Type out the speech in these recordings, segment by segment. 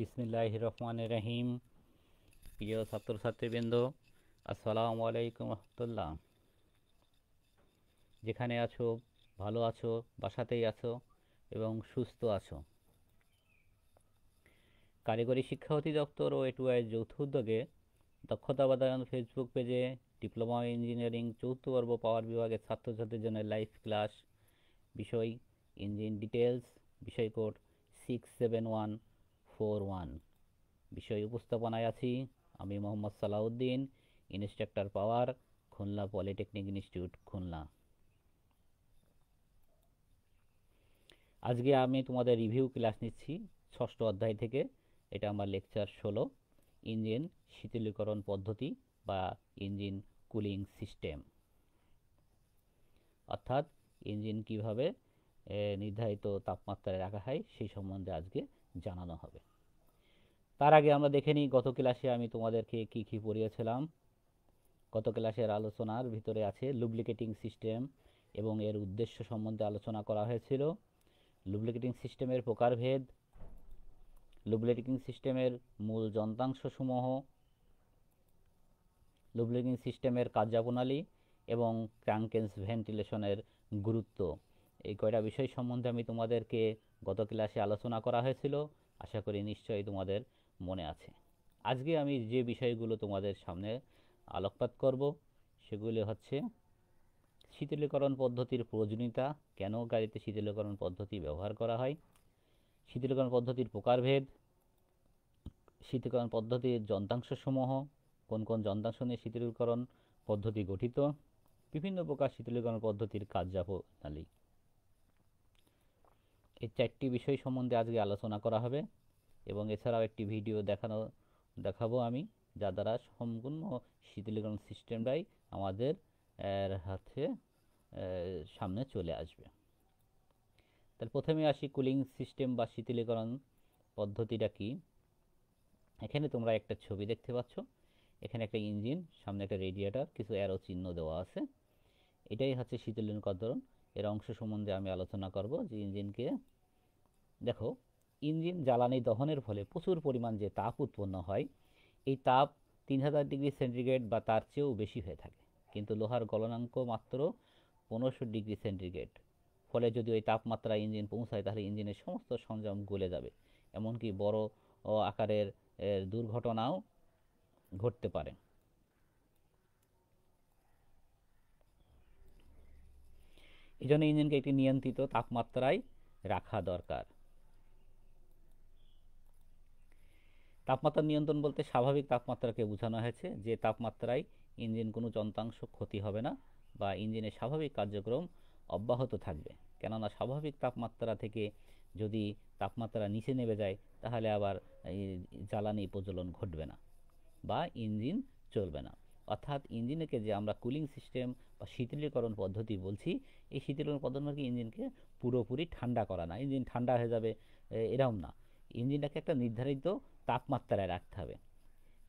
বিসমিল্লাহ রহমান রহিম প্রিয় ছাত্রছাত্রীবৃন্দ আসসালাম আলাইকুম রহমতুল্লাহ যেখানে আছো ভালো আছো বাসাতেই আছো এবং সুস্থ আছো কারিগরি শিক্ষা অধিদপ্তর ও এটুআইয়ের যৌথ উদ্যোগে দক্ষতা বাদায়ন ফেসবুক পেজে ডিপ্লোমা ইঞ্জিনিয়ারিং চৌথ পর্ব পাওয়ার বিভাগের ছাত্রছাত্রীর জন্য লাইভ ক্লাস বিষয় ইঞ্জিন ডিটেলস বিষয় code six seven one four one বিষয় উপস্থাপনায় আছি আমি Mohammad Salauddin instructor power Khulna polytechnic institute Khulna আজকে আমি তোমাদের রিভিউ ক্লাস নিচ্ছি ষষ্ঠ অধ্যায় থেকে এটা আমার লেকচার ষোলো ইঞ্জিন শীতলীকরণ পদ্ধতি বা ইঞ্জিন কুলিং সিস্টেম অর্থাৎ ইঞ্জিন কিভাবে নির্ধারিত তাপমাত্রায় রাখা হয় সেই সম্বন্ধে আজকে জানানো হবে তার আগে আমরা দেখে নিই গত ক্লাসে আমি তোমাদেরকে কি কি পড়িয়েছিলাম গত ক্লাসের আলোচনার ভিতরে আছে লুব্লিকেটিং সিস্টেম এবং এর উদ্দেশ্য সম্বন্ধে আলোচনা করা হয়েছিল লুব্লিকেটিং সিস্টেমের প্রকারভেদ লুব্লিকেটিং সিস্টেমের মূল যন্ত্রাংশসমূহ লুব্লিকেটিং সিস্টেমের কার্যাপ্রণালী এবং ক্র্যাঙ্কেন্স ভেন্টিলেশনের গুরুত্ব এই কয়টা বিষয় সম্বন্ধে আমি তোমাদেরকে গত ক্লাসে আলোচনা করা হয়েছিল আশা করি নিশ্চয়ই তোমাদের মনে আছে আজকে আমি যে বিষয়গুলো তোমাদের সামনে আলোকপাত করব সেগুলি হচ্ছে শীতলীকরণ পদ্ধতির প্রয়োজনীয়তা কেন গাড়িতে শীতলীকরণ পদ্ধতি ব্যবহার করা হয় শীতলীকরণ পদ্ধতির প্রকারভেদ শীতলীকরণ পদ্ধতির যন্ত্রাংশসমূহ কোন কোন যন্ত্রাংশ নিয়ে শীতলীকরণ পদ্ধতি গঠিত বিভিন্ন প্রকার শীতলীকরণ পদ্ধতির কার্যপ্রণালী এই চারটি বিষয় সম্বন্ধে আজকে আলোচনা করা হবে এবং এছাড়াও একটি ভিডিও দেখানো দেখাবো আমি যা দ্বারা সম্পূর্ণ শীতলীকরণ সিস্টেমটাই আমাদের হাতে সামনে চলে আসবে তাহলে প্রথমে আসি কুলিং সিস্টেম বা শীতলীকরণ পদ্ধতিটা কি এখানে তোমরা একটা ছবি দেখতে পাচ্ছ এখানে একটা ইঞ্জিন সামনে একটা রেডিয়েটার কিছু অ্যারো চিহ্ন দেওয়া আছে এটাই হচ্ছে শীতলীকরণ এর অংশ সম্বন্ধে আমি আলোচনা করব যে ইঞ্জিনকে দেখো ইঞ্জিন জ্বালানি দহনের ফলে প্রচুর পরিমাণ যে তাপ উৎপন্ন হয় এই তাপ তিন হাজার ডিগ্রি সেন্টিগ্রেড বা তার চেয়েও বেশি হয়ে থাকে কিন্তু লোহার গলনাঙ্ক মাত্র পনেরোশো ডিগ্রি সেন্টিগ্রেড ফলে যদি ওই তাপমাত্রা ইঞ্জিন পৌঁছায় তাহলে ইঞ্জিনের সমস্ত সরঞ্জাম গলে যাবে এমনকি বড় আকারের দুর্ঘটনাও ঘটতে পারে এই জন্য ইঞ্জিনকে একটি নিয়ন্ত্রিত তাপমাত্রায় রাখা দরকার তাপমাত্রা নিয়ন্ত্রণ বলতে স্বাভাবিক তাপমাত্রাকে বোঝানো হয়েছে যে তাপমাত্রায় ইঞ্জিন কোনো যন্ত্রাংশ ক্ষতি হবে না বা ইঞ্জিনের স্বাভাবিক কার্যক্রম অব্যাহত থাকবে কেননা স্বাভাবিক তাপমাত্রা থেকে যদি তাপমাত্রা নিচে নেমে যায় তাহলে আবার জ্বালানি প্রজ্বলন ঘটবে না বা ইঞ্জিন চলবে না অর্থাৎ ইঞ্জিনকে যে আমরা কুলিং সিস্টেম বা শীতলীকরণ পদ্ধতি বলছি এই শীতলীকরণ পদ্ধতি মানে ইঞ্জিনকে পুরোপুরি ঠান্ডা করা না ইঞ্জিন ঠান্ডা হয়ে যাবে এরকম না ইঞ্জিনটাকে একটা নির্ধারিত তাপমাত্রায় রাখতে হবে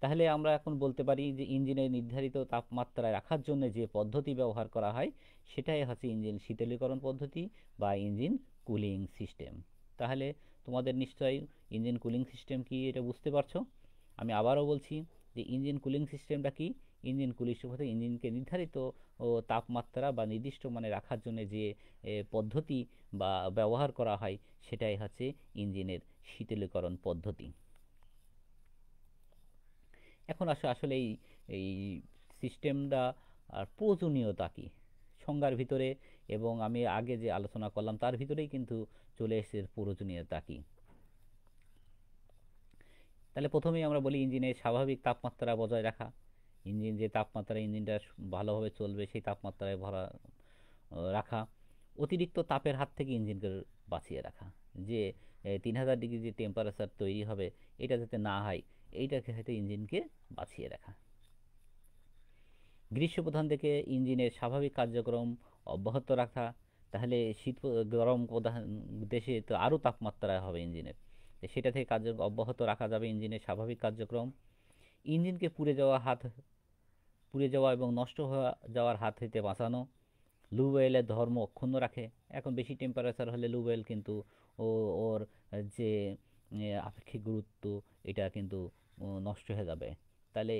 তাহলে আমরা এখন বলতে পারি যে ইঞ্জিনের নির্ধারিত তাপমাত্রায় রাখার জন্য যে পদ্ধতি ব্যবহার করা হয় সেটাই হচ্ছে ইঞ্জিন শীতলীকরণ পদ্ধতি বা ইঞ্জিন কুলিং সিস্টেম তাহলে তোমাদের নিশ্চয়ই ইঞ্জিন কুলিং সিস্টেম কি এটা বুঝতে পারছো আমি আবারও বলছি যে ইঞ্জিন কুলিং সিস্টেমটা কি ইঞ্জিন কুলিং সিস্টেম ইঞ্জিনকে নির্ধারিত তাপমাত্রা বা নির্দিষ্ট মানে রাখার জন্য যে পদ্ধতি বা ব্যবহার করা হয় সেটাই হচ্ছে ইঞ্জিনের শীতলীকরণ পদ্ধতি এখন আসে আসলে এই এই সিস্টেমটা আর প্রয়োজনীয়তা কী সংজ্ঞার ভিতরে এবং আমি আগে যে আলোচনা করলাম তার ভিতরেই কিন্তু চলে এসেছে প্রয়োজনীয়তা কী তাহলে প্রথমেই আমরা বলি ইঞ্জিনের স্বাভাবিক তাপমাত্রা বজায় রাখা ইঞ্জিন যে তাপমাত্রা ইঞ্জিনটা ভালোভাবে চলবে সেই তাপমাত্রায় ভরা রাখা অতিরিক্ত তাপের হাত থেকে ইঞ্জিনকে বাঁচিয়ে রাখা যে তিন হাজার ডিগ্রি যে টেম্পারেচার তৈরি হবে এটা যাতে না হয় এইটাকে হয়তো ইঞ্জিনকে বাঁচিয়ে রাখা গ্রীষ্মপ্রধান থেকে ইঞ্জিনের স্বাভাবিক কার্যক্রম অব্যাহত রাখা তাহলে শীত গরম প্রধান দেশে তো আরও তাপমাত্রা হবে ইঞ্জিনের সেটা থেকে কার্য অব্যাহত রাখা যাবে ইঞ্জিনের স্বাভাবিক কার্যক্রম ইঞ্জিনকে পুড়ে যাওয়া হাত পুড়ে যাওয়া এবং নষ্ট হওয়া যাওয়ার হাত হইতে বাঁচানো লু ওয়েলের ধর্ম অক্ষুণ্ণ রাখে এখন বেশি টেম্পারেচার হলে লু ওয়েল কিন্তু ও ওর যে আপেক্ষিক গুরুত্ব এটা কিন্তু নষ্ট হয়ে যাবে তাহলে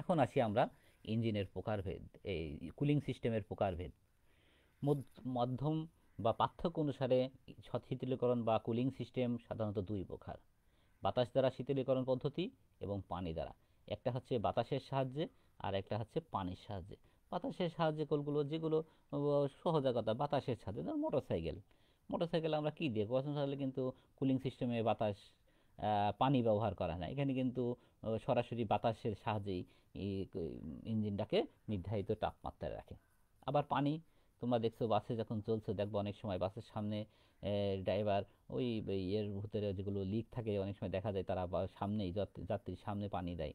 এখন আসি আমরা ইঞ্জিনের প্রকারভেদ এই কুলিং সিস্টেমের প্রকারভেদ মাধ্যম বা পার্থক্য অনুসারে শীতলীকরণ বা কুলিং সিস্টেম সাধারণত দুই প্রকার বাতাস দ্বারা শীতলীকরণ পদ্ধতি এবং পানি দ্বারা একটা হচ্ছে বাতাসের সাহায্যে আর একটা হচ্ছে পানির সাহায্যে বাতাসের সাহায্যে কলগুলো যেগুলো সহজাগতা বাতাসের সাহায্যে মোটর সাইকেল মোটর সাইকেল আমরা কী দিয়ে কখন কিন্তু কুলিং সিস্টেমে বাতাস পানি ব্যবহার করা না এখানে কিন্তু সরাসরি বাতাসের সাহায্যেই ইঞ্জিনটাকে নির্ধারিত তাপমাত্রায় রাখে আবার পানি তোমরা দেখছো বাসে যখন চলছে দেখবো অনেক সময় বাসের সামনে ড্রাইভার ওই ইয়ের ভিতরে যেগুলো লিক থাকে অনেক সময় দেখা যায় তারা সামনেই যাত্রীর সামনে পানি দেয়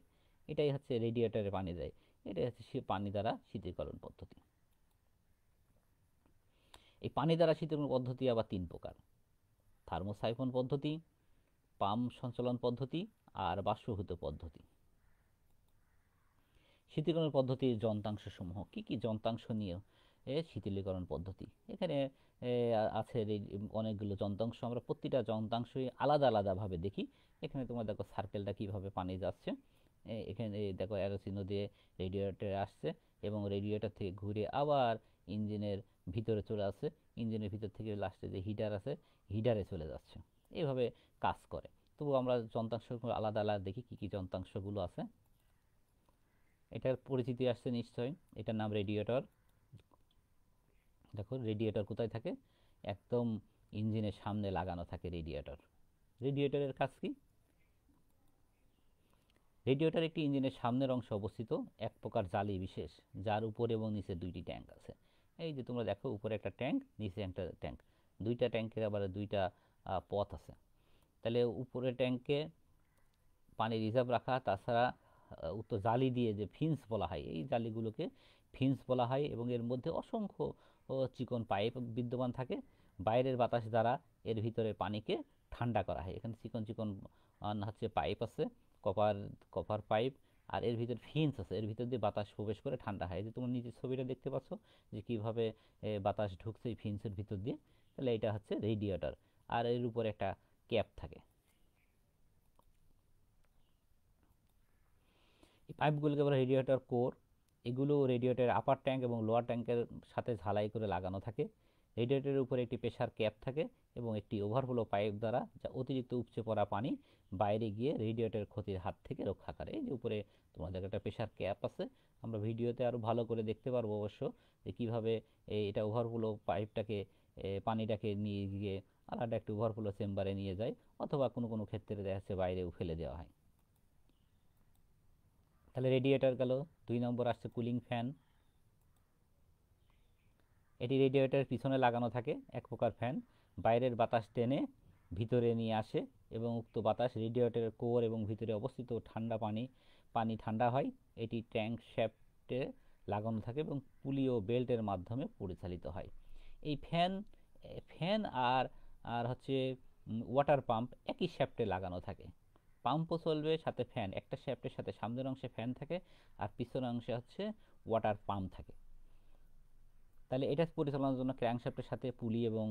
এটাই হচ্ছে রেডিয়েটারে পানি দেয় এটাই হচ্ছে সে পানি দ্বারা শীতলকরণ পদ্ধতি এই পানি দ্বারা শীতলকরণ পদ্ধতি আবার তিন প্রকার থার্মোসাইফন পদ্ধতি পাম সঞ্চালন পদ্ধতি আর বাষ্পভূত পদ্ধতি শীতলীকরণ পদ্ধতির যন্ত্রাংশ সমূহ কী কী যন্ত্রাংশ নিয়ে শীতলীকরণ পদ্ধতি এখানে আছে অনেকগুলো যন্ত্রাংশ আমরা প্রতিটা যন্ত্রাংশই আলাদা আলাদাভাবে দেখি এখানে তোমরা দেখো সার্কেলটা কীভাবে পানি যাচ্ছে এখানে দেখো অ্যারোচিহ্ন দিয়ে রেডিয়েটারে আসছে এবং রেডিওটার থেকে ঘুরে আবার ইঞ্জিনের ভিতরে চলে আসছে ইঞ্জিনের ভিতর থেকে লাস্টে যে হিটার আছে হিটারে চলে যাচ্ছে এইভাবে কাজ করে তবু আমরা যন্ত্রাংশগুলো আলাদা আলাদা দেখি কী কী যন্ত্রাংশগুলো আছে এটার পরিচিতি আসছে নিশ্চয় এটার নাম রেডিয়েটর দেখো রেডিয়েটর কোথায় থাকে একদম ইঞ্জিনের সামনে লাগানো থাকে রেডিয়েটর রেডিয়েটরের কাজ কি রেডিয়েটর একটি ইঞ্জিনের সামনের অংশে অবস্থিত এক প্রকার জালি বিশেষ যার উপরে এবং নিচে দুইটি ট্যাঙ্ক আছে এই যে তোমরা দেখো উপরে একটা ট্যাঙ্ক নিচে একটা ট্যাঙ্ক দুইটা ট্যাঙ্কের আবার দুইটা পথ আছে তাহলে উপরে ট্যাঙ্কে পানি রিজার্ভ রাখা তাছাড়া উত্তর জালি দিয়ে যে ফিন্স বলা হয় এই জালিগুলোকে ফিন্স বলা হয় এবং এর মধ্যে অসংখ্য চিকন পাইপ বিদ্যমান থাকে বাইরের বাতাস দ্বারা এর ভিতরে পানিকে ঠান্ডা করা হয় এখানে চিকন চিকন হচ্ছে পাইপ আছে কপার কপার পাইপ আর এর ভিতর ফিন্স আছে এর ভিতর দিয়ে বাতাস প্রবেশ করে ঠান্ডা হয় যে তোমরা নিজের ছবিটা দেখতে পাচ্ছ যে কীভাবে বাতাস ঢুকছে এই ফিন্সের ভিতর দিয়ে তাহলে এটা হচ্ছে রেডিয়েটার আর এর উপরে একটা ক্যাপ থাকে এই পাইপগুলোকে বলা রেডিয়েটর কোর এগুলো রেডিয়েটরের আপার ট্যাঙ্ক এবং লোয়ার ট্যাঙ্কের সাথে ঝালাই করে লাগানো থাকে রেডিয়েটরের উপরে একটি প্রেশার ক্যাপ থাকে এবং একটি ওভারফ্লো পাইপ দ্বারা যা অতিরিক্ত উপচে পড়া পানি বাইরে গিয়ে রেডিয়েটরের ক্ষতির হাত থেকে রক্ষা করে এই যে উপরে তোমাদের একটা প্রেশার ক্যাপ আছে আমরা ভিডিওতে আরও ভালো করে দেখতে পারবো অবশ্য যে কীভাবে এটা ওভারফ্লো পাইপটাকে পানিটাকে নিয়ে গিয়ে আলাদা একটু ওভারফ্লো চেম্বারে নিয়ে যায় অথবা কোনো কোনো ক্ষেত্রে দেখা যাচ্ছে বাইরেও ফেলে দেওয়া হয় তাহলে রেডিয়েটার গেল দুই নম্বর আসছে কুলিং ফ্যান এটি রেডিয়েটার পিছনে লাগানো থাকে এক প্রকার ফ্যান বাইরের বাতাস টেনে ভিতরে নিয়ে আসে এবং উক্ত বাতাস রেডিয়েটারের কোর এবং ভিতরে অবস্থিত ঠান্ডা পানি পানি ঠান্ডা হয় এটি ট্যাঙ্ক শ্যাফটে লাগানো থাকে এবং পুলি ও বেল্টের মাধ্যমে পরিচালিত হয় এই ফ্যান ফ্যান আর আর হচ্ছে ওয়াটার পাম্প একই শ্যাফটে লাগানো থাকে পাম্পও চলবে সাথে ফ্যান একটা শ্যাফটের সাথে সামনের অংশে ফ্যান থাকে আর পিছনের অংশে হচ্ছে ওয়াটার পাম্প থাকে তাহলে এটা পরিচালনার জন্য ক্র্যাংশ্যাফটের সাথে পুলি এবং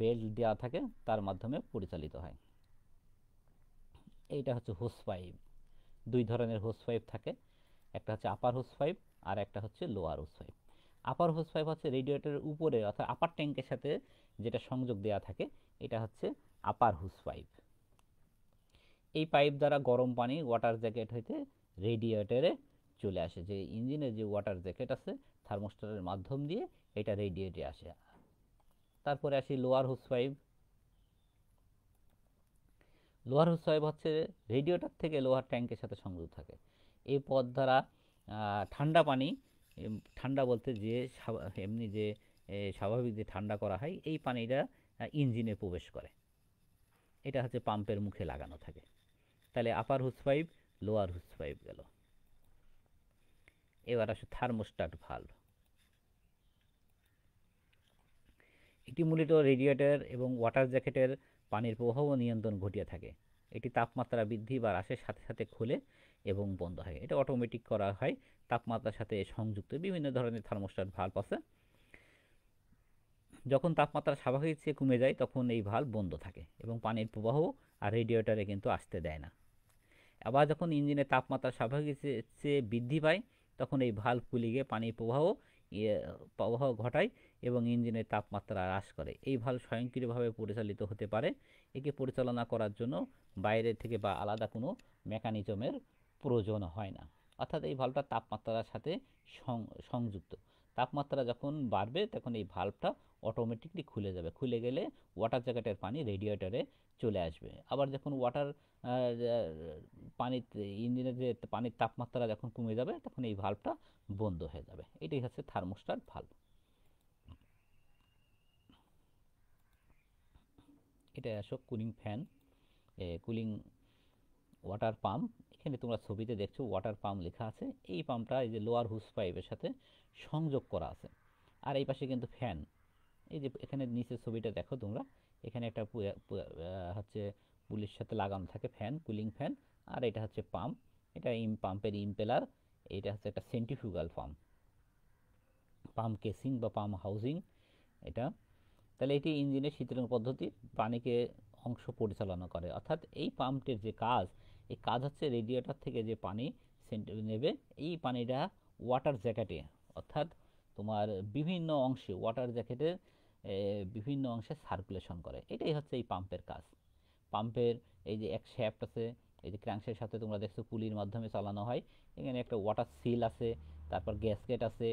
বেল্ট দেওয়া থাকে তার মাধ্যমে পরিচালিত হয় এইটা হচ্ছে হোস পাইপ দুই ধরনের হোস পাইপ থাকে একটা হচ্ছে আপার হোস পাইপ আর একটা হচ্ছে lower hose pipe upper hose pipe হচ্ছে রেডিয়েটরের উপরে অর্থাৎ আপার ট্যাঙ্কের সাথে যেটা সংযোগ দেয়া থাকে এটা হচ্ছে আপার হুস পাইপ এই পাইপ দ্বারা গরম পানি ওয়াটার জ্যাকেট হইতে রেডিয়েটারে চলে আসে যে ইঞ্জিনের যে ওয়াটার জ্যাকেট আছে থার্মোস্টারের মাধ্যম দিয়ে এটা রেডিয়েটে আসে তারপরে আসি লোয়ার হুস পাইপ লোহার হুস পাইপ হচ্ছে রেডিয়েটার থেকে লোহার ট্যাঙ্কের সাথে সংযোগ থাকে এই পথ দ্বারা ঠান্ডা পানি ঠান্ডা বলতে যে এমনি যে স্বাভাবিক যে ঠান্ডা করা হয় এই পানিটা ইঞ্জিনে প্রবেশ করে এটা হচ্ছে পাম্পের মুখে লাগানো থাকে তাহলে আপার হুস পাইপ লোয়ার হুস পাইপ গেল এবার আসে থার্মোস্টাট ভাল্ভ এটি মূলত রেডিয়েটার এবং ওয়াটার জ্যাকেটের পানির প্রবাহ নিয়ন্ত্রণ ঘটিয়ে থাকে এটি তাপমাত্রা বৃদ্ধি বা হ্রাসের সাথে সাথে খুলে এবং বন্ধ হয় এটা অটোমেটিক করা হয় তাপমাত্রার সাথে সংযুক্ত বিভিন্ন ধরনের থার্মোস্টাট ভাল্ভ আছে যখন তাপমাত্রা স্বাভাবিক চেয়ে কমে যায় তখন এই ভাল বন্ধ থাকে এবং পানির প্রবাহ আর রেডিয়েটারে কিন্তু আসতে দেয় না আবার যখন ইঞ্জিনের তাপমাত্রা স্বাভাবিক চেয়ে বৃদ্ধি পায় তখন এই ভাল খুলে গিয়ে পানির প্রবাহ ইয়ে, প্রবাহ ঘটায় এবং ইঞ্জিনের তাপমাত্রা হ্রাস করে এই ভাল স্বয়ংক্রিয়ভাবে পরিচালিত হতে পারে একে পরিচালনা করার জন্য বাইরে থেকে বা আলাদা কোনো মেকানিজমের প্রয়োজন হয় না অর্থাৎ এই ভালটা তাপমাত্রার সাথে সংযুক্ত তাপমাত্রা যখন বাড়বে তখন এই ভাল্বটা অটোমেটিকলি খুলে যাবে খুলে গেলে ওয়াটার জ্যাকেটের পানি রেডিয়েটারে চলে আসবে আবার যখন ওয়াটার পানির ইঞ্জিনের যে পানির তাপমাত্রা যখন কমে যাবে তখন এই ভাল্বটা বন্ধ হয়ে যাবে এটাই হচ্ছে থার্মোস্টার ভাল্ব এটা আসো cooling fan cooling water pump এখানে তোমরা ছবিতে দেখছো ওয়াটার পাম্প লেখা আছে এই পাম্পটা এই যে লোয়ার হুস পাইপের সাথে সংযোগ করা আছে আর এই পাশে কিন্তু ফ্যান এই যে এখানে নিচের ছবিটা দেখো তোমরা এখানে একটা হচ্ছে পুলির সাথে লাগানো থাকে ফ্যান কুলিং ফ্যান আর এটা হচ্ছে পাম্প এটা ইম পাম্পের ইম্পেলার এটা হচ্ছে একটা সেন্টিফিউগাল পাম্প পাম্প কেসিং বা পাম্প হাউজিং এটা তাহলে এটি ইঞ্জিনের শীতলন পদ্ধতি পানিকে অংশ পরিচালনা করে অর্থাৎ এই পাম্পটির যে কাজ এই কাজ হচ্ছে রেডিয়েটার থেকে যে পানি নেবে এই পানিটা ওয়াটার জ্যাকেটে অর্থাৎ তোমার বিভিন্ন অংশে ওয়াটার জ্যাকেটের বিভিন্ন অংশে সার্কুলেশন করে এটাই হচ্ছে এই পাম্পের কাজ পাম্পের এই যে এক শ্যাফ্ট আছে এই যে ক্র্যাংসের সাথে তোমরা দেখছো পুলির মাধ্যমে চালানো হয় এখানে একটা ওয়াটার সিল আছে তারপর গ্যাসকেট আছে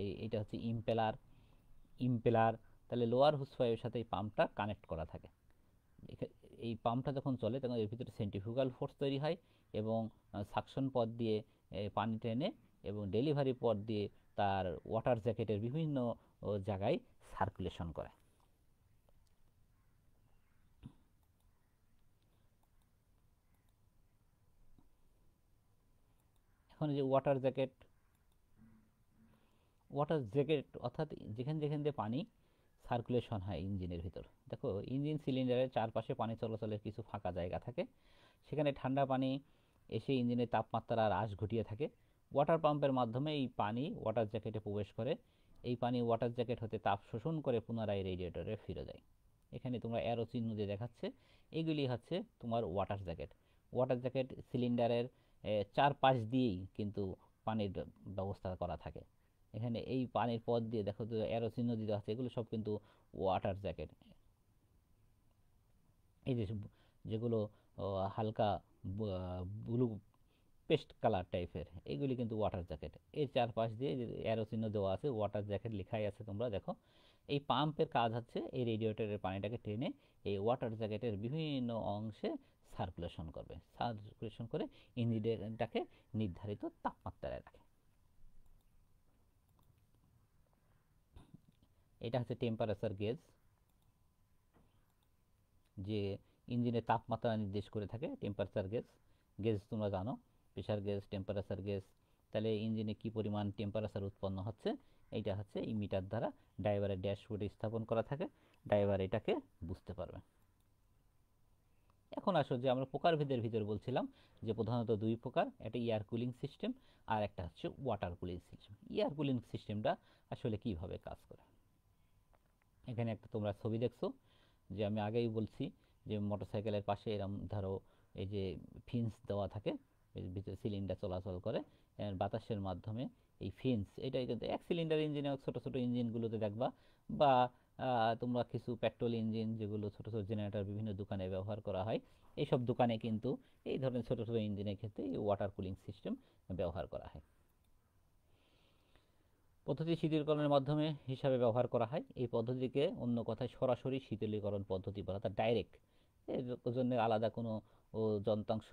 এই এটা হচ্ছে ইম্পেলার ইম্পেলার তাহলে লোয়ার হুসফাইয়ের সাথে এই পাম্পটা কানেক্ট করা থাকে এই পাম্পটা যখন চলে তখন এর ভিতরে সেন্ট্রিফিউগাল ফোর্স তৈরি হয় এবং সাকশন পথ দিয়ে পানি টেনে এবং ডেলিভারি পথ দিয়ে তার ওয়াটার জ্যাকেটের বিভিন্ন জায়গায় সার্কুলেশন করে এখন যে ওয়াটার জ্যাকেট ওয়াটার জ্যাকেট অর্থাৎ যেখানে যেখান দিয়ে পানি সার্কুলেশন হয় ইঞ্জিনের ভিতর দেখো ইঞ্জিন সিলিন্ডারের চারপাশে পানি চলাচলের কিছু ফাঁকা জায়গা থাকে সেখানে ঠান্ডা পানি এসে ইঞ্জিনের তাপমাত্রা হ্রাস ঘটিয়ে থাকে ওয়াটার পাম্পের মাধ্যমে এই পানি ওয়াটার জ্যাকেটে প্রবেশ করে এই পানি ওয়াটার জ্যাকেট হতে তাপ শোষণ করে পুনরায় রেডিয়েটরে ফিরে যায় এখানে তোমরা অ্যারো চিহ্ন দিয়ে দেখাচ্ছে এগুলি হচ্ছে তোমার ওয়াটার জ্যাকেট ওয়াটার জ্যাকেট সিলিন্ডারের চার পাশ দিয়েই কিন্তু পানির ব্যবস্থা করা থাকে এখানে এই পানির পথ দিয়ে দেখো তো অ্যারো চিহ্ন দিতে হচ্ছে এগুলো সব কিন্তু ওয়াটার জ্যাকেট এই যে যেগুলো হালকা ব্লু পেস্ট কালার টাইপের এগুলি কিন্তু ওয়াটার জ্যাকেট এর চারপাশ দিয়ে অ্যারো চিহ্ন দেওয়া আছে ওয়াটার জ্যাকেট লেখাই আছে তোমরা দেখো এই পাম্পের কাজ হচ্ছে এই রেডিয়েটারের পানিটাকে টেনে এই ওয়াটার জ্যাকেটের বিভিন্ন অংশে সার্কুলেশন করবে সার্কুলেশন করে ইঞ্জিনটাকে নির্ধারিত তাপমাত্রায় রাখে এটা হচ্ছে টেম্পারেচার গেজ যে ইঞ্জিনের তাপমাত্রা নির্দেশ করে থাকে টেম্পারেচার গেজ গেজ তোমরা জানো প্রেশার গ্যাস টেম্পারেচার গ্যাস তাহলে ইঞ্জিনে কি পরিমাণ টেম্পারেচার উৎপন্ন হচ্ছে এইটা হচ্ছে এই মিটার দ্বারা ড্রাইভারের ড্যাশবোর্ডে স্থাপন করা থাকে ড্রাইভার এটাকে বুঝতে পারবে এখন আসো যে আমরা প্রকারভেদের ভিতরে বলছিলাম যে প্রধানত দুই প্রকার একটা এয়ার কুলিং সিস্টেম আর একটা হচ্ছে water cooling system air cooling সিস্টেমটা আসলে কিভাবে কাজ করে এখানে একটা তোমরা ছবি দেখছো যে আমি আগেই বলছি যে মোটরসাইকেলের পাশে এরম ধরো এই যে ফিন্স দেওয়া থাকে ভিতরে সিলিন্ডার চলাচল করে বাতাসের মাধ্যমে এই ফিন্স এটাই কিন্তু এক সিলিন্ডার ইঞ্জিনে ছোটো ছোটো ইঞ্জিনগুলোতে দেখবা বা তোমরা কিছু পেট্রোল ইঞ্জিন যেগুলো ছোটো ছোটো জেনারেটর বিভিন্ন দোকানে ব্যবহার করা হয় এইসব দোকানে কিন্তু এই ধরনের ছোটো ছোটো ইঞ্জিনের ক্ষেত্রে এই ওয়াটার কুলিং সিস্টেম ব্যবহার করা হয় পদ্ধতি শীতলীকরণের মাধ্যমে হিসাবে ব্যবহার করা হয় এই পদ্ধতিকে অন্য কথায় সরাসরি শীতলীকরণ পদ্ধতি বলা তার ডাইরেক্ট এর জন্য আলাদা কোনো যন্ত্রাংশ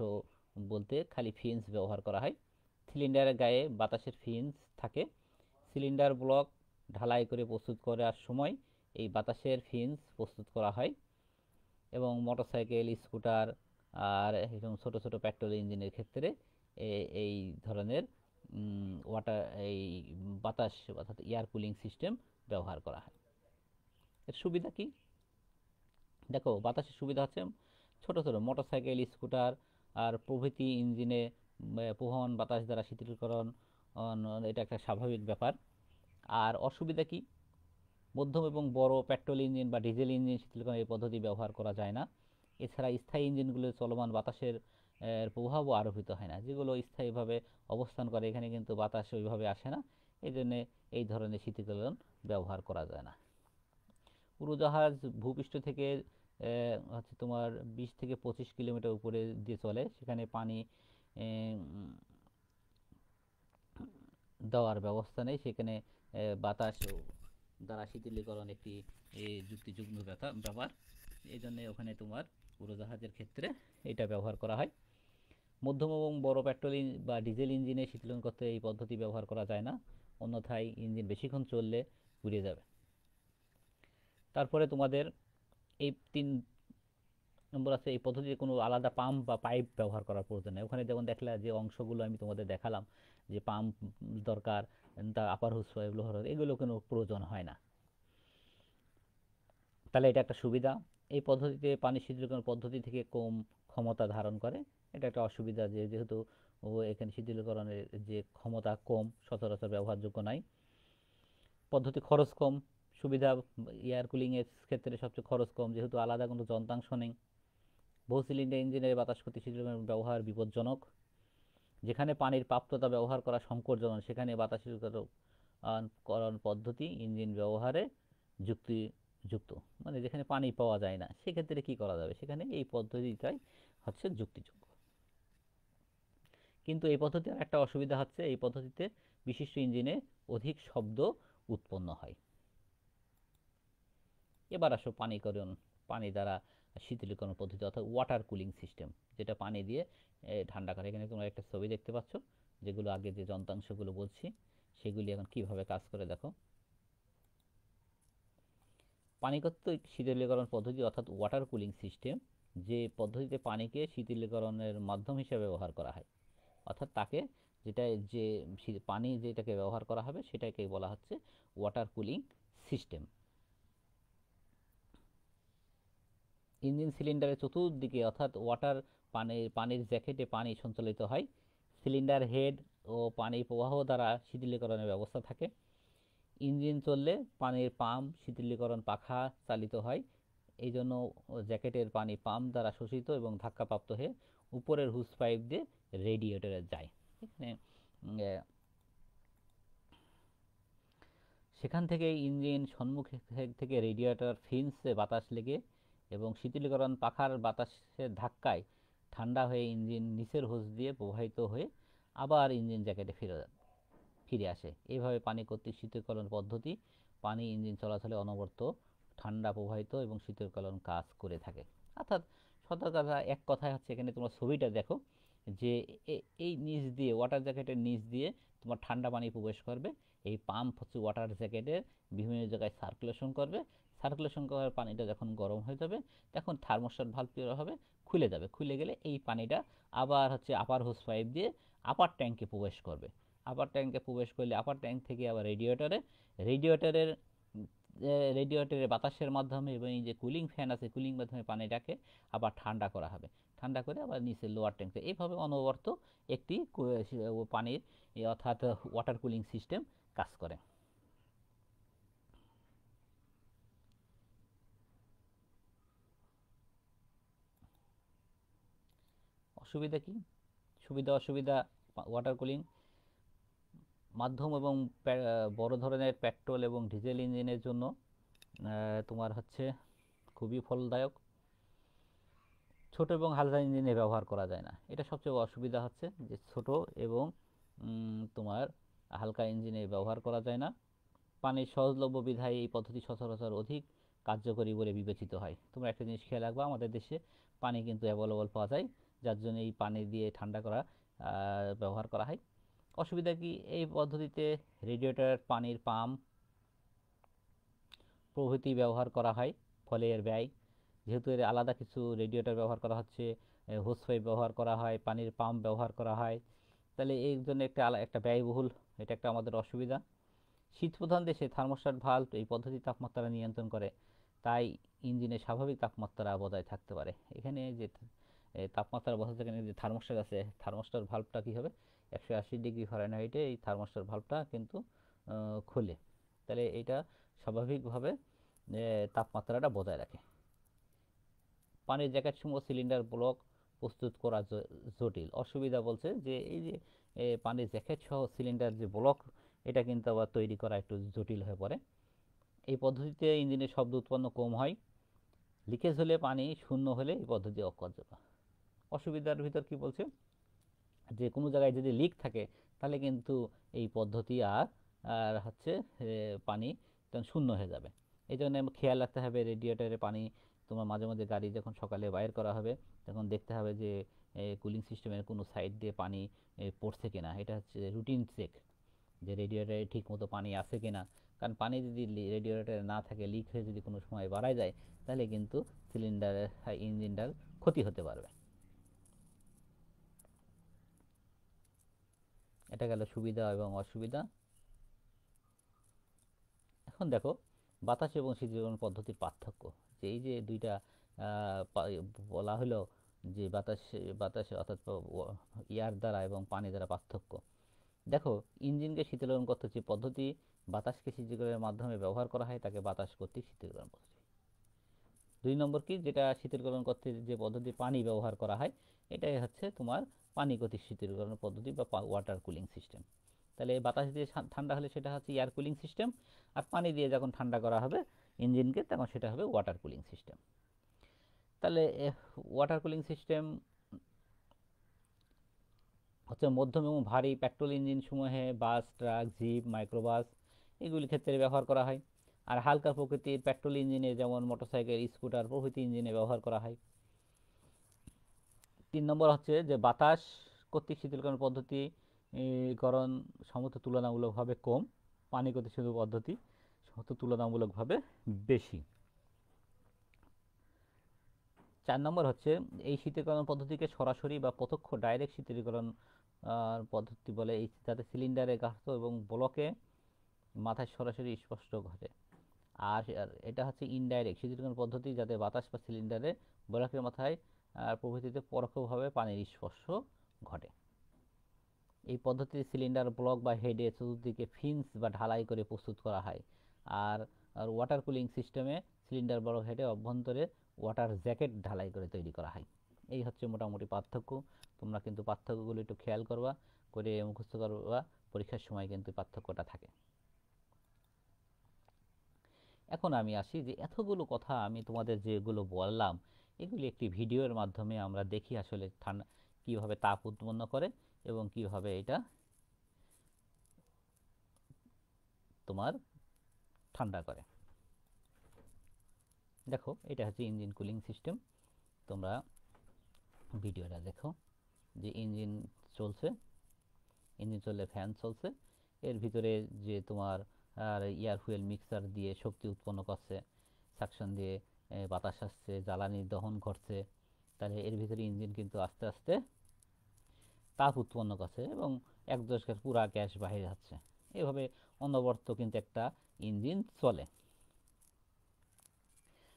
বলতে খালি ফিন্স ব্যবহার করা হয় সিলিন্ডারের গায়ে বাতাসের ফিন্স থাকে সিলিন্ডার ব্লক ঢালাই করে প্রস্তুত করার সময় এই বাতাসের ফিন্স প্রস্তুত করা হয় এবং মোটরসাইকেল স্কুটার আর এরকম ছোটো ছোটো পেট্রোল ইঞ্জিনের ক্ষেত্রে এই ধরনের ওয়াটার এই বাতাস অর্থাৎ এয়ার কুলিং সিস্টেম ব্যবহার করা হয় এর সুবিধা কি দেখো বাতাসের সুবিধা হচ্ছে ছোট ছোট মোটরসাইকেল স্কুটার আর প্রভৃতি ইঞ্জিনে প্রহন বাতাস দ্বারা শিথিলকরণ এটা একটা স্বাভাবিক ব্যাপার আর অসুবিধা কি মধ্যম এবং বড় পেট্রোল ইঞ্জিন বা ডিজেল ইঞ্জিন শীতলকরণ এই পদ্ধতি ব্যবহার করা যায় না এছাড়া স্থায়ী ইঞ্জিনগুলো চলমান বাতাসের প্রভাবও আরোপিত হয় না যেগুলো স্থায়ীভাবে অবস্থান করে এখানে কিন্তু বাতাস ওইভাবে আসে না এই জন্যে এই ধরনের শীতকরণ ব্যবহার করা যায় না উড়োজাহাজ ভূপৃষ্ঠ থেকে হচ্ছে তোমার বিশ থেকে পঁচিশ কিলোমিটার উপরে দিয়ে চলে সেখানে পানি দেওয়ার ব্যবস্থা নেই সেখানে বাতাস দ্বারা শীতলীকরণ একটি যুক্তিযুগ্ম ব্যাপার এই জন্যে ওখানে তোমার উড়োজাহাজের ক্ষেত্রে এটা ব্যবহার করা হয় মধ্যম এবং বড় পেট্রোল বা ডিজেল ইঞ্জিনে শীতলন করতে এই পদ্ধতি ব্যবহার করা যায় না অন্যথায় ইঞ্জিন বেশিক্ষণ চললে পুড়ে যাবে তারপরে তোমাদের এই তিন নম্বর আছে এই পদ্ধতিতে কোনো আলাদা পাম্প বা পাইপ ব্যবহার করার প্রয়োজন নেই ওখানে যেমন দেখলে যে অংশগুলো আমি তোমাদের দেখালাম যে পাম্প দরকার তা আপার হুস এগুলো এগুলো কোনো প্রয়োজন হয় না তাহলে এটা একটা সুবিধা এই পদ্ধতিতে পানি শীতলীকরণ পদ্ধতি থেকে কম ক্ষমতা ধারণ করে এটা একটা অসুবিধা যে যেহেতু ও এখানে শীতলীকরণের যে ক্ষমতা কম সচরাচর ব্যবহারযোগ্য নয় পদ্ধতি খরচ কম সুবিধা এয়ার কুলিংয়ের ক্ষেত্রে সবচেয়ে খরচ কম যেহেতু আলাদা কোনো যন্ত্রাংশ নেই বহু সিলিন্ডার ইঞ্জিনের বাতাস গতিশীলের ব্যবহার বিপজ্জনক যেখানে পানির প্রাপ্ততা ব্যবহার করা সংকটজনক সেখানে বাতাসীকরণ পদ্ধতি ইঞ্জিন ব্যবহারে যুক্তিযুক্ত মানে যেখানে পানি পাওয়া যায় না সেক্ষেত্রে কি করা যাবে সেখানে এই পদ্ধতিটাই হচ্ছে যুক্তিযোগ্য কিন্তু এই পদ্ধতির একটা অসুবিধা হচ্ছে এই পদ্ধতিতে বিশিষ্ট ইঞ্জিনে অধিক শব্দ উৎপন্ন হয় এবার আসো পানিকরণ পানি দ্বারা শীতলীকরণ পদ্ধতি অর্থাৎ ওয়াটার কুলিং সিস্টেম যেটা পানি দিয়ে ঠান্ডা করে এখানে তোমরা একটা ছবি দেখতে পাচ্ছ যেগুলো আগে যে যন্ত্রাংশগুলো বলছি সেগুলি এখন কিভাবে কাজ করে দেখো পানিগত শীতলীকরণ পদ্ধতি অর্থাৎ ওয়াটার কুলিং সিস্টেম যে পদ্ধতিতে পানিকে শীতলীকরণের মাধ্যম হিসেবে ব্যবহার করা হয় অর্থাৎ তাকে যেটা যে পানি যেটাকে ব্যবহার করা হবে সেটাকে বলা হচ্ছে ওয়াটার কুলিং সিস্টেম ইঞ্জিন সিলিন্ডারের চতুর্দিকে অর্থাৎ ওয়াটার পানির পানির জ্যাকেটে পানি সঞ্চালিত হয় সিলিন্ডার হেড ও পানির প্রবাহ দ্বারা শিথিলীকরণের ব্যবস্থা থাকে ইঞ্জিন চললে পানির পাম্প শিথিলীকরণ পাখা চালিত হয় এই জন্য জ্যাকেটের পানি পাম্প দ্বারা শোষিত এবং ধাক্কাপ্রাপ্ত হয়ে উপরের হুস পাইপ দিয়ে রেডিয়েটরে যায় এখানে সেখান থেকে ইঞ্জিন সম্মুখ থেকে রেডিয়েটর ফিন্সে বাতাস লেগে এবং শীতলীকরণ পাখার বাতাসের ধাক্কায় ঠান্ডা হয়ে ইঞ্জিন নিচের হোস দিয়ে প্রবাহিত হয়ে আবার ইঞ্জিন জ্যাকেটে ফিরে ফিরে আসে এইভাবে পানি কর্তৃক শীতলীকরণ পদ্ধতি পানি ইঞ্জিন চলাচলে অনবরত ঠান্ডা প্রবাহিত এবং শীতলীকরণ কাজ করে থাকে অর্থাৎ সতর্কতা এক কথায় হচ্ছে এখানে তোমরা ছবিটা দেখো যে এই নিচ দিয়ে ওয়াটার জ্যাকেটের নিচ দিয়ে তোমার ঠান্ডা পানি প্রবেশ করবে এই পাম্প হচ্ছে ওয়াটার জ্যাকেটের বিভিন্ন জায়গায় সার্কুলেশন করবে সার্কুলেশন করার পানিটা যখন গরম হয়ে যাবে তখন থার্মোস্টার ভাল হবে খুলে যাবে খুলে গেলে এই পানিটা আবার হচ্ছে আপার হোস পাইপ দিয়ে আপার ট্যাঙ্কে প্রবেশ করবে আপার ট্যাঙ্কে প্রবেশ করলে আপার ট্যাঙ্ক থেকে আবার রেডিয়েটরে রেডিয়েটরের রেডিয়েটরের বাতাসের মাধ্যমে এবং এই যে কুলিং ফ্যান আছে কুলিং মাধ্যমে পানিটাকে আবার ঠান্ডা করা হবে ঠান্ডা করে আবার নিচে লোয়ার ট্যাঙ্কে এইভাবে অনবর্ত একটি পানির অর্থাৎ ওয়াটার কুলিং সিস্টেম কাজ করে সুবিধা কি সুবিধা অসুবিধা ওয়াটার কুলিং মাধ্যম এবং বড় ধরনের পেট্রোল এবং ডিজেল ইঞ্জিনের জন্য তোমার হচ্ছে খুবই ফলদায়ক ছোট এবং হালকা ইঞ্জিনে ব্যবহার করা যায় না এটা সবচেয়ে অসুবিধা হচ্ছে যে ছোট এবং তোমার হালকা ইঞ্জিনে ব্যবহার করা যায় না পানির সহজলভ্য বিধায় এই পদ্ধতি সচরাচর অধিক কার্যকরী বলে বিবেচিত হয় তোমরা একটা জিনিস খেয়াল রাখবা আমাদের দেশে পানি কিন্তু অ্যাভেলেবল পাওয়া যায় যার জন্য এই পানি দিয়ে ঠান্ডা করা ব্যবহার করা হয় অসুবিধা কি এই পদ্ধতিতে রেডিয়েটর পানির পাম্প প্রভৃতি ব্যবহার করা হয় ফলে এর ব্যয় যেহেতু এর আলাদা কিছু রেডিয়েটর ব্যবহার করা হচ্ছে হোস পাইপ ব্যবহার করা হয় পানির পাম্প ব্যবহার করা হয় তাহলে এই জন্য একটা একটা ব্যয়বহুল এটা একটা আমাদের অসুবিধা শীতপ্রধান দেশে থার্মোস্টাট ভাল্ভ এই পদ্ধতি তাপমাত্রা নিয়ন্ত্রণ করে তাই ইঞ্জিনের স্বাভাবিক তাপমাত্রা বজায় থাকতে পারে এখানে যে তাপমাত্রার বসাতে থেকে যে থার্মোস্টার আছে থার্মোস্টার ভাল্বটা কী হবে একশো আশি ডিগ্রি ফারেনহাইটে এই থার্মোস্টার ভাল্বটা কিন্তু খোলে তাহলে এটা স্বাভাবিকভাবে তাপমাত্রাটা বজায় রাখে পানির জ্যাকেট সমূহ সিলিন্ডার ব্লক প্রস্তুত করা জটিল অসুবিধা বলছে যে এই যে পানির জ্যাকেট সহ সিলিন্ডার যে ব্লক এটা কিন্তু আবার তৈরি করা একটু জটিল হয়ে পড়ে এই পদ্ধতিতে ইঞ্জিনের শব্দ উৎপন্ন কম হয় লিকেজ হলে পানি শূন্য হলে এই পদ্ধতি অকার্যকর অসুবিধার ভিতর কি বলছে যে কোনো জায়গায় যদি লিক থাকে তাহলে কিন্তু এই পদ্ধতি আর আর হচ্ছে পানি তখন শূন্য হয়ে যাবে এই জন্য খেয়াল রাখতে হবে রেডিয়েটারে পানি তোমার মাঝে মাঝে গাড়ি যখন সকালে বাইর করা হবে তখন দেখতে হবে যে কুলিং সিস্টেমের কোনো সাইড দিয়ে পানি পড়ছে কিনা এটা হচ্ছে রুটিন চেক যে রেডিয়েটারে ঠিক মতো পানি আছে কিনা কারণ পানি যদি রেডিয়েটারে না থাকে লিক হয়ে যদি কোনো সময় বাড়ায় যায় তাহলে কিন্তু সিলিন্ডারের ইঞ্জিনটার হ্যাঁ, ক্ষতি হতে পারবে এটা গেল সুবিধা এবং অসুবিধা এখন দেখো বাতাস এবং শীতলকরণ পদ্ধতির পার্থক্য যে এই যে দুইটা বলা হলো যে বাতাস বাতাসে অর্থাৎ ইয়ার দ্বারা এবং পানি দ্বারা পার্থক্য দেখো ইঞ্জিনকে শীতলকরণ করতে যে পদ্ধতি বাতাসকে শীতলকরণের মাধ্যমে ব্যবহার করা হয় তাকে বাতাস কর্তৃক শীতলকরণ পদ্ধতি দুই নম্বর কি যেটা শীতলকরণ করতে যে পদ্ধতি পানি ব্যবহার করা হয় এটাই হচ্ছে তোমার পানি গতিক শীতলকরণ পদ্ধতি বা ওয়াটার কুলিং সিস্টেম তাহলে বাতাস দিয়ে ঠান্ডা হলে সেটা হচ্ছে এয়ার কুলিং সিস্টেম আর পানি দিয়ে যখন ঠান্ডা করা হবে ইঞ্জিনকে তখন সেটা হবে ওয়াটার কুলিং সিস্টেম তাহলে ওয়াটার কুলিং সিস্টেম হচ্ছে মধ্যম এবং ভারী পেট্রোল ইঞ্জিন সমূহে বাস ট্রাক জিপ মাইক্রোবাস এগুলির ক্ষেত্রে ব্যবহার করা হয় আর হালকা প্রকৃতির পেট্রোল ইঞ্জিনে যেমন মোটরসাইকেল স্কুটার প্রভৃতি ইঞ্জিনে ব্যবহার করা হয় তিন নম্বর হচ্ছে যে বাতাস কর্তৃক শীতলকরণ পদ্ধতি করণ সমস্ত তুলনামূলকভাবে কম পানি শীতল পদ্ধতি সমস্ত তুলনামূলকভাবে বেশি চার নম্বর হচ্ছে এই শীতলকরণ পদ্ধতিকে সরাসরি বা প্রত্যক্ষ ডাইরেক্ট শীতলকরণ পদ্ধতি বলে এই যাতে সিলিন্ডারে গাছ এবং ব্লকে মাথায় সরাসরি স্পষ্ট ঘটে আর এটা হচ্ছে ইনডাইরেক্ট শীতলকরণ পদ্ধতি যাতে বাতাস বা সিলিন্ডারে ব্লকের মাথায় প্রভৃতিতে পরোক্ষভাবে পানির স্পর্শ ঘটে এই পদ্ধতিতে সিলিন্ডার ব্লক বা হেডে চতুর্দিকে ফিন্স বা ঢালাই করে প্রস্তুত করা হয় আর ওয়াটার কুলিং সিস্টেমে সিলিন্ডার ব্লক হেডে অভ্যন্তরে ওয়াটার জ্যাকেট ঢালাই করে তৈরি করা হয় এই হচ্ছে মোটামুটি পার্থক্য তোমরা কিন্তু পার্থক্যগুলো একটু খেয়াল করবা করে মুখস্থ করবা পরীক্ষার সময় কিন্তু পার্থক্যটা থাকে এখন আমি আসি যে এতগুলো কথা আমি তোমাদের যেগুলো বললাম এগুলি একটি ভিডিওর মাধ্যমে আমরা দেখি আসলে ঠান্ডা কীভাবে তাপ উৎপন্ন করে এবং কিভাবে এটা তোমার ঠান্ডা করে দেখো এটা হচ্ছে ইঞ্জিন কুলিং সিস্টেম তোমরা ভিডিওটা দেখো যে ইঞ্জিন চলছে ইঞ্জিন চললে ফ্যান চলছে এর ভিতরে যে তোমার আর এয়ার ফুয়েল মিক্সার দিয়ে শক্তি উৎপন্ন করছে সাকশন দিয়ে বাতাস আসছে জ্বালানি দহন ঘটছে তাহলে এর ভিতরে ইঞ্জিন কিন্তু আস্তে আস্তে তাপ উৎপন্ন করছে এবং এক দশকের পুরা গ্যাস বাহির যাচ্ছে এভাবে অনবর্ত কিন্তু একটা ইঞ্জিন চলে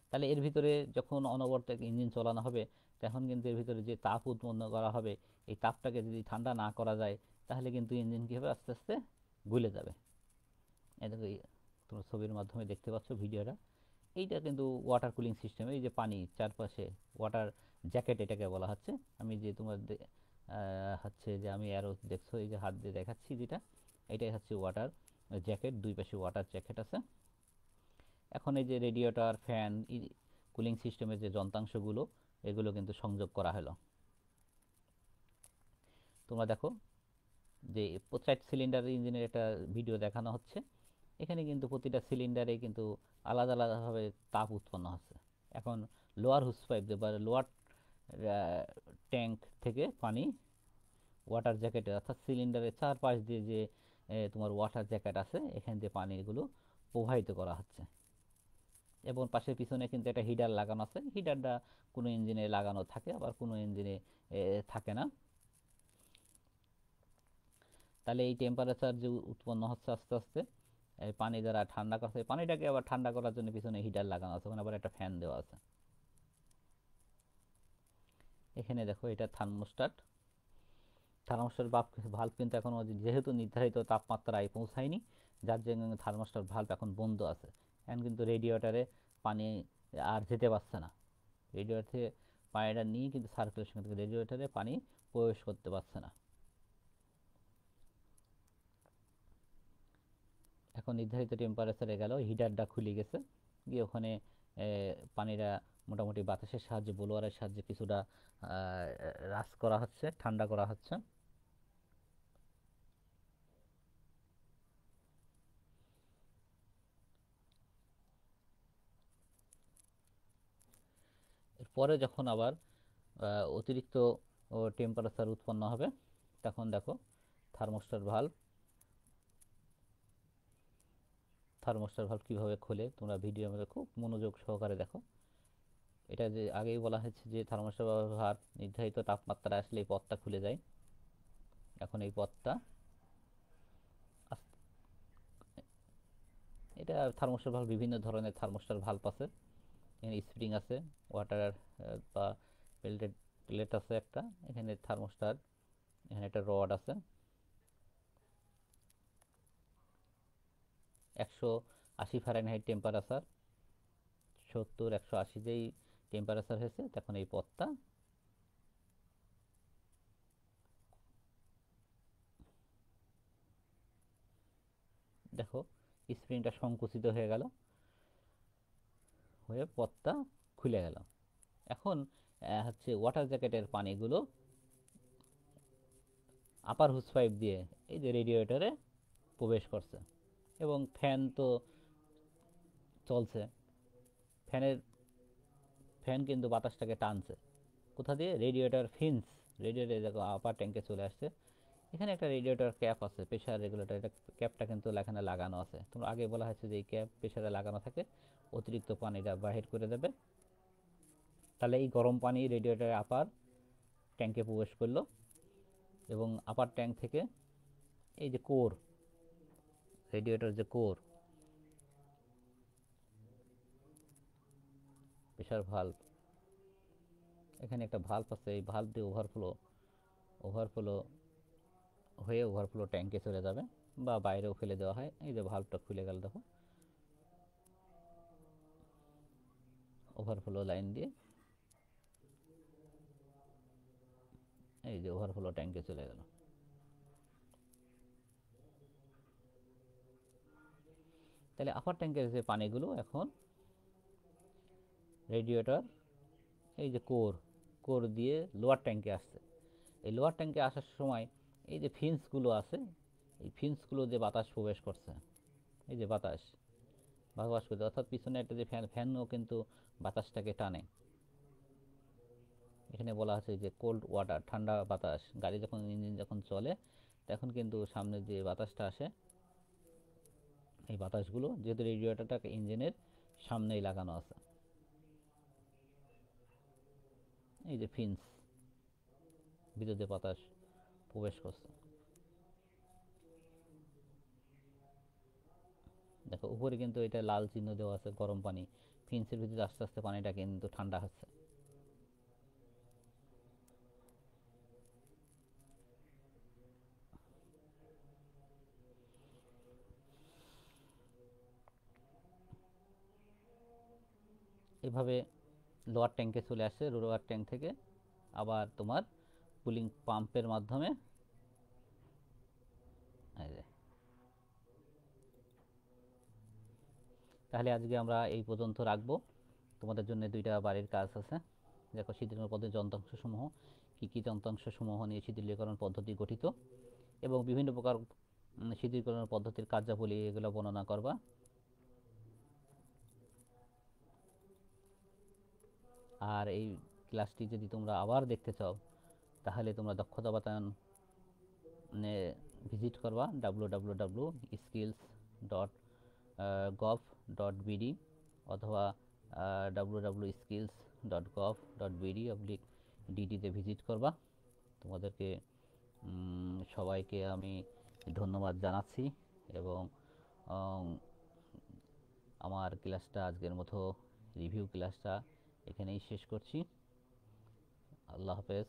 তাহলে এর ভিতরে যখন অনবর্ত ইঞ্জিন চলানো হবে তখন কিন্তু এর ভিতরে যে তাপ উৎপন্ন করা হবে এই তাপটাকে যদি ঠান্ডা না করা যায় তাহলে কিন্তু ইঞ্জিন কী হবে আস্তে আস্তে গুলে যাবে এটা তোমরা ছবির মাধ্যমে দেখতে পাচ্ছ ভিডিওটা এইটা কিন্তু ওয়াটার কুলিং সিস্টেম এই যে পানি চারপাশে ওয়াটার জ্যাকেট এটাকে বলা হচ্ছে আমি যে তোমার হচ্ছে যে আমি অ্যারো দেখছো এই যে হাত দিয়ে দেখাচ্ছি যেটা এটাই হচ্ছে ওয়াটার জ্যাকেট দুই পাশে ওয়াটার জ্যাকেট আছে এখন এই যে রেডিয়েটর ফ্যান কুলিং সিস্টেমের যে যন্ত্রাংশগুলো এগুলো কিন্তু সংযোগ করা হলো তোমরা দেখো যে প্রত্যেক সিলিন্ডার ইঞ্জিনের একটা ভিডিও দেখানো হচ্ছে এখানে কিন্তু প্রতিটা সিলিন্ডারে কিন্তু আলাদা আলাদাভাবে তাপ উৎপন্ন হচ্ছে এখন লোয়ার হুস পাইপ দিয়ে বা লোয়ার ট্যাঙ্ক থেকে পানি ওয়াটার জ্যাকেট অর্থাৎ সিলিন্ডারের চারপাশ দিয়ে যে তোমার ওয়াটার জ্যাকেট আছে এখান দিয়ে পানিগুলো প্রবাহিত করা হচ্ছে এবং পাশের পিছনে কিন্তু একটা হিডার লাগানো আছে হিডারটা কোনো ইঞ্জিনে লাগানো থাকে আবার কোনো ইঞ্জিনে থাকে না তাহলে এই টেম্পারেচার যে উৎপন্ন হচ্ছে আস্তে আস্তে এই পানি যারা ঠান্ডা করছে এই পানিটাকে আবার ঠান্ডা করার জন্য পিছনে হিটার লাগানো আছে ওখানে আবার একটা ফ্যান দেওয়া আছে এখানে দেখো এটা থার্মোস্টাট থার্মোস্টার ভাল্ব ভাল্ব কিন্তু এখনও যেহেতু নির্ধারিত তাপমাত্রায় পৌঁছায়নি যার জন্য থার্মোস্টার ভাল্ব এখন বন্ধ আছে এখন কিন্তু রেডিয়েটারে পানি আর যেতে পারছে না থেকে পানিটা নিয়ে কিন্তু সার্কুলেশন রেডিয়েটারে পানি প্রবেশ করতে পারছে না এখন নির্ধারিত টেম্পারেচারে গেল হিটারটা খুলে গেছে গিয়ে ওখানে পানিটা মোটামুটি বাতাসের সাহায্যে বোলোয়ারের সাহায্যে কিছুটা রাস করা হচ্ছে ঠান্ডা করা হচ্ছে পরে যখন আবার অতিরিক্ত টেম্পারেচার উৎপন্ন হবে তখন দেখো থার্মোস্টার ভাল্ব থার্মোস্টার ভাল কীভাবে খোলে তোমরা ভিডিওর মধ্যে খুব মনোযোগ সহকারে দেখো এটা যে আগেই বলা হয়েছে যে থার্মোস্টার ব্যবহার নির্ধারিত তাপমাত্রা আসলে এই পথটা খুলে যায় এখন এই পথটা এটা থার্মোস্টার ভাল বিভিন্ন ধরনের থার্মোস্টার ভাল আছে এখানে স্প্রিং আছে ওয়াটার বা প্লেটেড প্লেট আছে একটা এখানে থার্মোস্টার এখানে একটা রড আছে একশো আশি ফারেনহাইট টেম্পারেচার সত্তর একশো আশিতেই টেম্পারেচার হয়েছে তখন এই পথটা দেখো স্প্রিংটা সংকুচিত হয়ে গেল হয়ে পথটা খুলে গেল এখন হচ্ছে ওয়াটার জ্যাকেটের পানিগুলো আপার হুস পাইপ দিয়ে এই যে রেডিয়েটরে প্রবেশ করছে এবং ফ্যান তো চলছে ফ্যানের ফ্যান কিন্তু বাতাসটাকে টানছে কোথা দিয়ে রেডিয়েটার ফিন্স রেডিয়েটার দেখো আপার ট্যাঙ্কে চলে আসছে এখানে একটা রেডিয়েটার ক্যাপ আছে প্রেশার রেগুলেটর এটা ক্যাপটা কিন্তু এখানে লাগানো আছে তোমরা আগে বলা হয়েছে যে এই ক্যাপ প্রেশারে লাগানো থাকে অতিরিক্ত পানিটা বাহির করে দেবে তাহলে এই গরম পানি রেডিয়েটারের আপার ট্যাঙ্কে প্রবেশ করলো এবং আপার ট্যাঙ্ক থেকে এই যে core radiator the core pressure valve এখানে একটা ভাল্ব আছে এই ভাল্ব দিয়ে ওভারফ্লো ওভারফ্লো হয়ে ওভারফ্লো ট্যাঙ্কে চলে যাবে বা বাইরেও ফেলে দেওয়া হয় এই যে ভাল্বটা খুলে গেল দেখো ওভারফ্লো লাইন দিয়ে এই যে ওভারফ্লো ট্যাঙ্কে চলে গেল তাহলে আপার ট্যাঙ্কের যে পানিগুলো এখন রেডিয়েটর এই যে কোর কোর দিয়ে লোয়ার ট্যাঙ্কে আসছে এই লোয়ার ট্যাঙ্কে আসার সময় এই যে ফিন্সগুলো আছে এই ফিন্সগুলো যে বাতাস প্রবেশ করছে এই যে বাতাস বাতাস করছে অর্থাৎ পিছনে একটা যে ফ্যান ফ্যানও কিন্তু বাতাসটাকে টানে এখানে বলা আছে যে কোল্ড ওয়াটার ঠান্ডা বাতাস গাড়ি যখন ইঞ্জিন যখন চলে তখন কিন্তু সামনে যে বাতাসটা আসে এই বাতাসগুলো যেহেতু রেডিয়েটারটা ইঞ্জিনের সামনেই লাগানো আছে এই যে ফিন্স বিদ্যুতে বাতাস প্রবেশ করছে দেখো উপরে কিন্তু এটা লাল চিহ্ন দেওয়া আছে গরম পানি ফিন্সের ভিতরে আস্তে আস্তে পানিটা কিন্তু ঠান্ডা হচ্ছে এভাবে লোয়ার ট্যাঙ্কে চলে আসে লোয়ার ট্যাঙ্ক থেকে আবার তোমার পুলিং পাম্পের মাধ্যমে তাহলে আজকে আমরা এই পর্যন্ত রাখবো তোমাদের জন্য দুইটা বাড়ির কাজ আছে দেখো শীতলীকরণ পদ্ধতির সমূহ কী কী যন্ত্রাংশ সমূহ নিয়ে শীতলীকরণ পদ্ধতি গঠিত এবং বিভিন্ন প্রকার শীতলীকরণ পদ্ধতির কার্যাবলী এগুলো বর্ণনা করবা আর এই ক্লাসটি যদি তোমরা আবার দেখতে চাও তাহলে তোমরা দক্ষতা বাতায়ন ভিজিট করবা W W W skills dot gov dot BD অথবা W W skills dot gov dot BD oblique ডিডিতে ভিজিট করবা তোমাদেরকে সবাইকে আমি ধন্যবাদ জানাচ্ছি এবং আমার ক্লাসটা আজকের মতো রিভিউ ক্লাসটা এখানেই শেষ করছি আল্লাহ হাফেজ